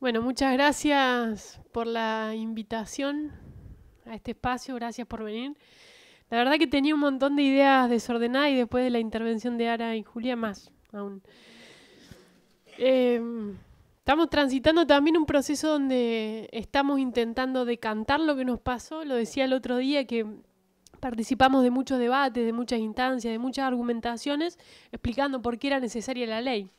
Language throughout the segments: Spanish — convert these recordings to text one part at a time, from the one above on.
Bueno, muchas gracias por la invitación a este espacio, gracias por venir. La verdad que tenía un montón de ideas desordenadas y después de la intervención de Ara y Julia más aún. Eh, Estamos transitando también un proceso donde estamos intentando decantar lo que nos pasó. Lo decía el otro día que participamos de muchos debates, de muchas instancias, de muchas argumentaciones, explicando por qué era necesaria la ley.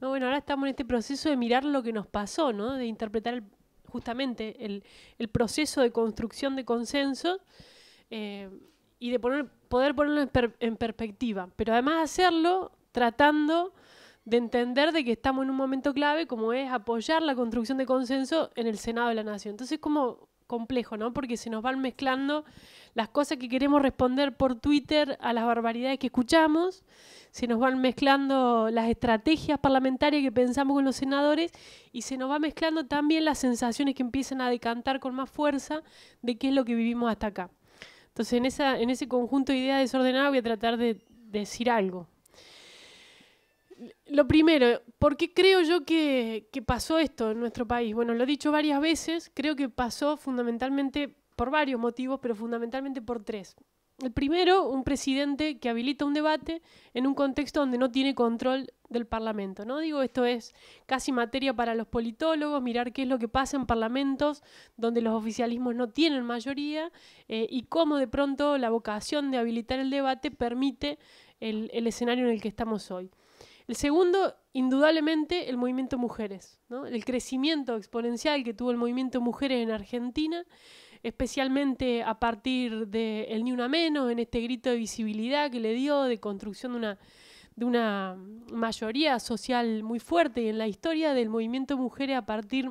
No, bueno, ahora estamos en este proceso de mirar lo que nos pasó, ¿no? de interpretar justamente el, proceso de construcción de consenso eh, y de poner, poder ponerlo en perspectiva. Pero además hacerlo tratando de entender de que estamos en un momento clave como es apoyar la construcción de consenso en el Senado de la Nación. Entonces es como complejo, ¿no? Porque se nos van mezclando las cosas que queremos responder por Twitter a las barbaridades que escuchamos, se nos van mezclando las estrategias parlamentarias que pensamos con los senadores y se nos va mezclando también las sensaciones que empiezan a decantar con más fuerza de qué es lo que vivimos hasta acá. Entonces, en, en ese conjunto de ideas desordenadas voy a tratar de decir algo, lo primero, ¿por qué creo yo que, pasó esto en nuestro país? Bueno, lo he dicho varias veces, creo que pasó fundamentalmente por varios motivos, pero fundamentalmente por tres. El primero, un presidente que habilita un debate en un contexto donde no tiene control del Parlamento. ¿no? Digo, esto es casi materia para los politólogos, mirar qué es lo que pasa en parlamentos donde los oficialismos no tienen mayoría eh, y cómo de pronto la vocación de habilitar el debate permite el escenario en el que estamos hoy. El segundo, indudablemente, el movimiento mujeres, el crecimiento exponencial que tuvo el movimiento mujeres en Argentina, especialmente a partir de Ni Una Menos, en este grito de visibilidad que le dio, de construcción de una, mayoría social muy fuerte y en la historia del movimiento mujeres a partir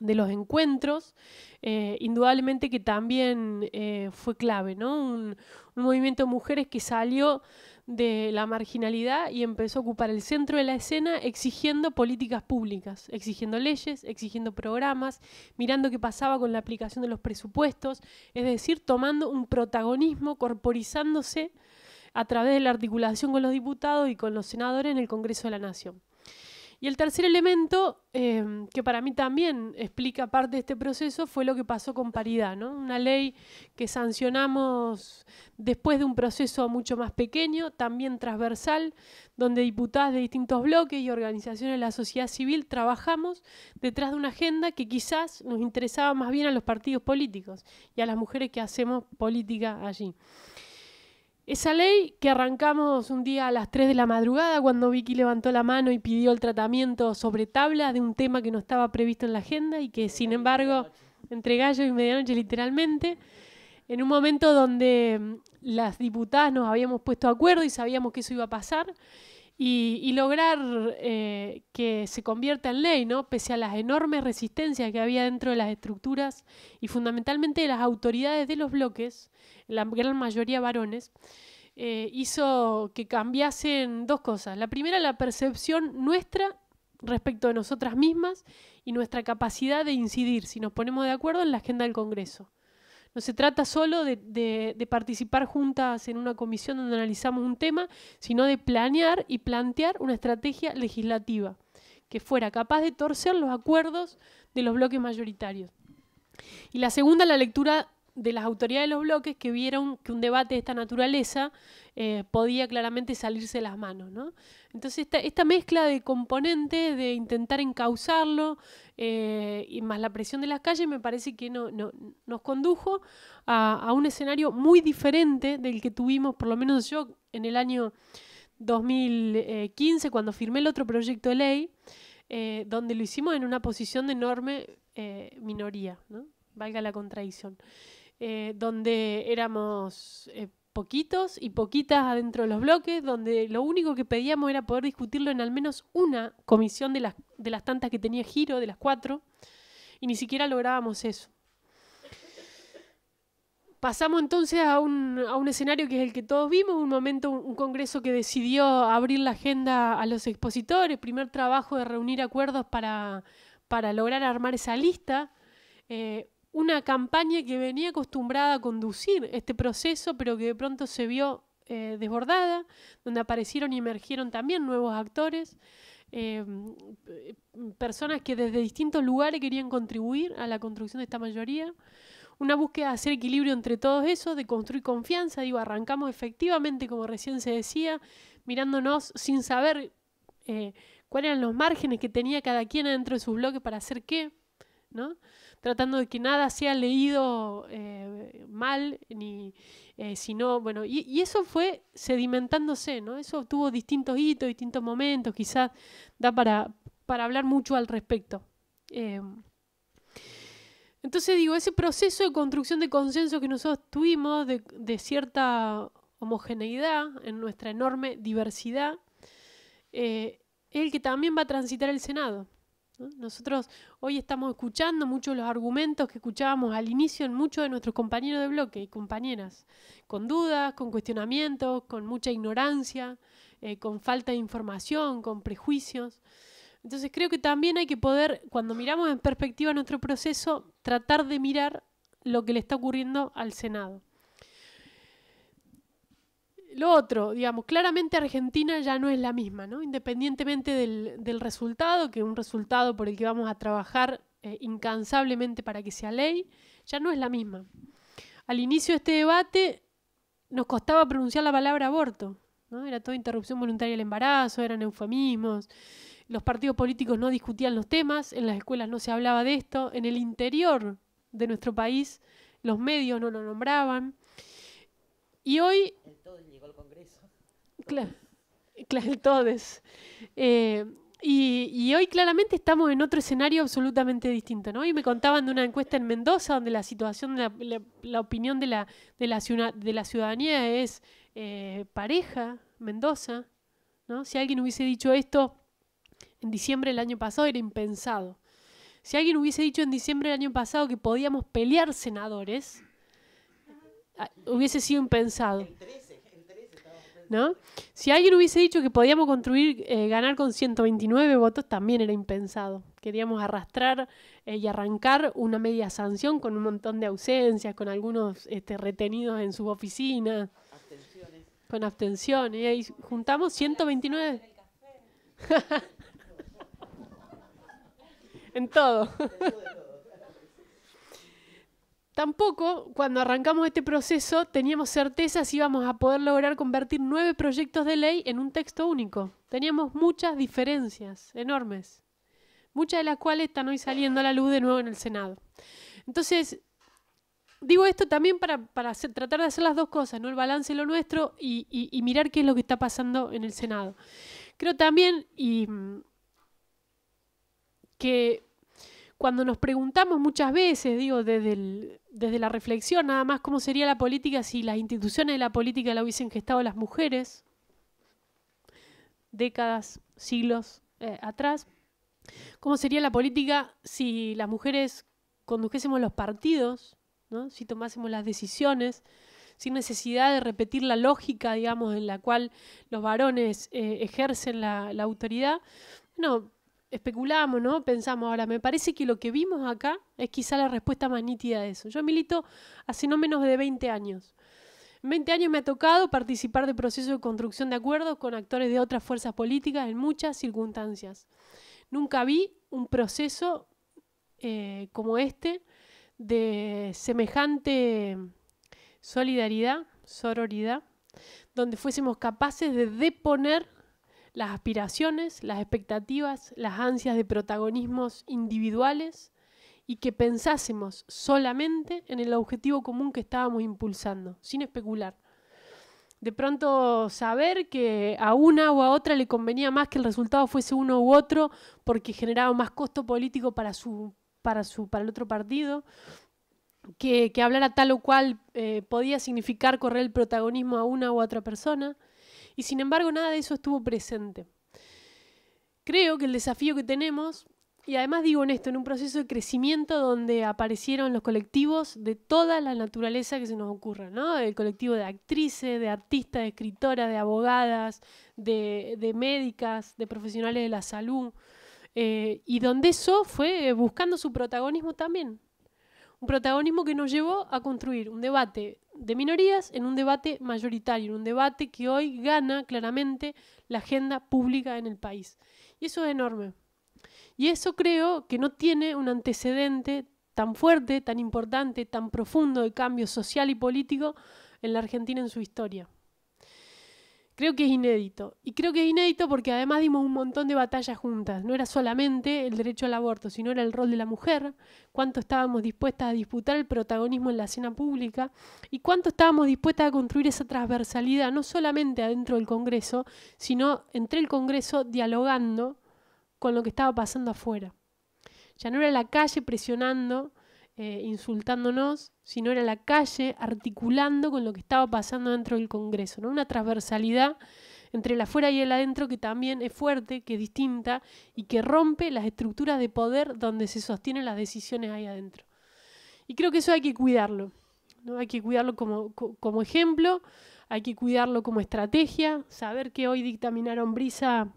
de los encuentros, eh, indudablemente que también eh, fue clave, ¿no? Un, movimiento mujeres que salió de la marginalidad y empezó a ocupar el centro de la escena exigiendo políticas públicas, exigiendo leyes, exigiendo programas, mirando qué pasaba con la aplicación de los presupuestos, es decir, tomando un protagonismo, corporizándose a través de la articulación con los diputados y con los senadores en el Congreso de la Nación. Y el tercer elemento, em, que para mí también explica parte de este proceso, fue lo que pasó con paridad, ¿no? Una ley que sancionamos después de un proceso mucho más pequeño, también transversal, donde diputadas de distintos bloques y organizaciones de la sociedad civil trabajamos detrás de una agenda que quizás nos interesaba más bien a los partidos políticos y a las mujeres que hacemos política allí. Esa ley que arrancamos un día a las 3 de la madrugada cuando Vicky levantó la mano y pidió el tratamiento sobre tabla de un tema que no estaba previsto en la agenda y que sin embargo, entre gallo y medianoche literalmente, en un momento donde mm, las diputadas nos habíamos puesto de acuerdo y sabíamos que eso iba a pasar y, lograr eh, que se convierta en ley, ¿no? Pese a las enormes resistencias que había dentro de las estructuras y fundamentalmente de las autoridades de los bloques, la gran mayoría varones, eh, hizo que cambiasen dos cosas. La primera, la percepción nuestra respecto de nosotras mismas y nuestra capacidad de incidir, si nos ponemos de acuerdo, en la agenda del Congreso. No se trata solo de, participar juntas en una comisión donde analizamos un tema, sino de planear y plantear una estrategia legislativa que fuera capaz de torcer los acuerdos de los bloques mayoritarios. Y la segunda, la lectura de las autoridades de los bloques que vieron que un debate de esta naturaleza eh, podía claramente salirse de las manos. ¿no? Entonces, esta, mezcla de componentes, de intentar encauzarlo, eh, y más la presión de las calles, me parece que no, nos condujo a, un escenario muy diferente del que tuvimos, por lo menos yo, en el año 2015, cuando firmé el otro proyecto de ley, eh, donde lo hicimos en una posición de enorme minoría, valga la contradicción. Eh, donde éramos eh, poquitos y poquitas adentro de los bloques, donde lo único que pedíamos era poder discutirlo en al menos una comisión de las, de las tantas que tenía giro, de las cuatro, y ni siquiera lográbamos eso. Pasamos entonces a un, escenario que es el que todos vimos, un momento, un, congreso que decidió abrir la agenda a los expositores, primer trabajo de reunir acuerdos para, lograr armar esa lista, eh, una campaña que venía acostumbrada a conducir este proceso, pero que de pronto se vio eh, desbordada, donde aparecieron y emergieron también nuevos actores, em, personas que desde distintos lugares querían contribuir a la construcción de esta mayoría. Una búsqueda de hacer equilibrio entre todos esos, de construir confianza, digo, arrancamos efectivamente, como recién se decía, mirándonos sin saber eh, cuáles eran los márgenes que tenía cada quien dentro de sus bloques para hacer qué, ¿no? tratando de que nada sea leído eh, mal, ni eh, sino, bueno, y, eso fue sedimentándose, ¿no? Eso tuvo distintos hitos, distintos momentos, quizás da para, para hablar mucho al respecto. Eh, entonces digo, ese proceso de construcción de consenso que nosotros tuvimos, de, de cierta homogeneidad en nuestra enorme diversidad, es el que también va a transitar el Senado. Nosotros hoy estamos escuchando muchos los argumentos que escuchábamos al inicio en muchos de nuestros compañeros de bloque y compañeras, con dudas, con cuestionamientos, con mucha ignorancia, eh, con falta de información, con prejuicios. Entonces creo que también hay que poder, cuando miramos en perspectiva nuestro proceso, tratar de mirar lo que le está ocurriendo al Senado lo otro, digamos, claramente Argentina ya no es la misma, ¿no? Independientemente del, resultado, que un resultado por el que vamos a trabajar eh, incansablemente para que sea ley, ya no es la misma. Al inicio de este debate nos costaba pronunciar la palabra aborto, ¿no? Era toda interrupción voluntaria del embarazo, eran eufemismos, los partidos políticos no discutían los temas, en las escuelas no se hablaba de esto, en el interior de nuestro país los medios no lo nombraban. Y hoy... El TODES llegó al Congreso. Claro, el TODES. Eh, y, hoy claramente estamos en otro escenario absolutamente distinto. ¿no? Hoy me contaban de una encuesta en Mendoza donde la situación, la, opinión de la, de la, de la ciudadanía es eh, pareja, Mendoza. ¿no? Si alguien hubiese dicho esto en diciembre del año pasado, era impensado. Si alguien hubiese dicho en diciembre del año pasado que podíamos pelear senadores, hubiese sido impensado. ¿No? Si alguien hubiese dicho que podíamos construir, eh, ganar con 129 votos, también era impensado. Queríamos arrastrar eh, y arrancar una media sanción con un montón de ausencias, con algunos este, retenidos en sus oficinas, con abstenciones. Y ahí juntamos 129. en todo. Tampoco, cuando arrancamos este proceso, teníamos certeza si íbamos a poder lograr convertir nueve proyectos de ley en un texto único. Teníamos muchas diferencias enormes, muchas de las cuales están hoy saliendo a la luz de nuevo en el Senado. Entonces, digo esto también para, tratar de hacer las dos cosas, ¿no? el balance lo nuestro y, mirar qué es lo que está pasando en el Senado. Creo también que cuando nos preguntamos muchas veces, digo, desde, desde la reflexión nada más, cómo sería la política si las instituciones de la política la hubiesen gestado las mujeres décadas, siglos eh, atrás, cómo sería la política si las mujeres condujésemos los partidos, ¿no? si tomásemos las decisiones, sin necesidad de repetir la lógica, digamos, en la cual los varones eh, ejercen la, autoridad especulamos, ¿no? Pensamos, ahora, me parece que lo que vimos acá es quizá la respuesta más nítida de eso. Yo milito hace no menos de 20 años. En 20 años me ha tocado participar de procesos de construcción de acuerdos con actores de otras fuerzas políticas en muchas circunstancias. Nunca vi un proceso eh, como este de semejante solidaridad, sororidad, donde fuésemos capaces de deponer las aspiraciones, las expectativas, las ansias de protagonismos individuales y que pensásemos solamente en el objetivo común que estábamos impulsando, sin especular. De pronto saber que a una o a otra le convenía más que el resultado fuese uno u otro porque generaba más costo político para, su, para, su, para el otro partido, que, que hablar a tal o cual eh, podía significar correr el protagonismo a una u otra persona. Y sin embargo, nada de eso estuvo presente. Creo que el desafío que tenemos, y además digo en esto, en un proceso de crecimiento donde aparecieron los colectivos de toda la naturaleza que se nos ocurra, ¿no? El colectivo de actrices, de artistas, de escritoras, de abogadas, de, médicas, de profesionales de la salud. Eh, y donde eso fue buscando su protagonismo también, un protagonismo que nos llevó a construir un debate de minorías en un debate mayoritario, en un debate que hoy gana claramente la agenda pública en el país. Y eso es enorme. Y eso creo que no tiene un antecedente tan fuerte, tan importante, tan profundo de cambio social y político en la Argentina en su historia. Creo que es inédito. Y creo que es inédito porque además dimos un montón de batallas juntas. No era solamente el derecho al aborto, sino era el rol de la mujer, cuánto estábamos dispuestas a disputar el protagonismo en la escena pública y cuánto estábamos dispuestas a construir esa transversalidad, no solamente adentro del Congreso, sino entre el Congreso dialogando con lo que estaba pasando afuera. Ya no era la calle presionando eh, insultándonos, sino era la calle articulando con lo que estaba pasando dentro del Congreso, ¿no? una transversalidad entre el afuera y el adentro que también es fuerte, que es distinta y que rompe las estructuras de poder donde se sostienen las decisiones ahí adentro. Y creo que eso hay que cuidarlo, ¿no? hay que cuidarlo como, como ejemplo, hay que cuidarlo como estrategia, saber que hoy dictaminaron brisa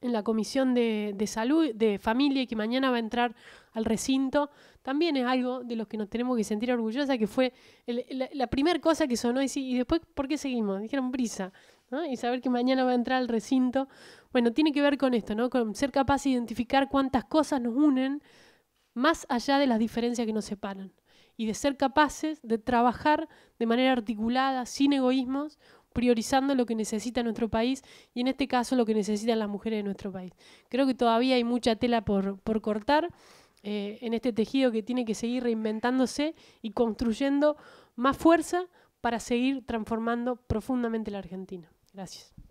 en la Comisión de, Salud, de Familia, y que mañana va a entrar al recinto, también es algo de los que nos tenemos que sentir orgullosa, que fue la, primera cosa que sonó, y, y después, ¿por qué seguimos? Dijeron brisa, y saber que mañana va a entrar al recinto. Bueno, tiene que ver con esto, ¿no? con ser capaces de identificar cuántas cosas nos unen más allá de las diferencias que nos separan, y de ser capaces de trabajar de manera articulada, sin egoísmos, priorizando lo que necesita nuestro país y en este caso lo que necesitan las mujeres de nuestro país. Creo que todavía hay mucha tela por, por cortar eh, en este tejido que tiene que seguir reinventándose y construyendo más fuerza para seguir transformando profundamente la Argentina. Gracias.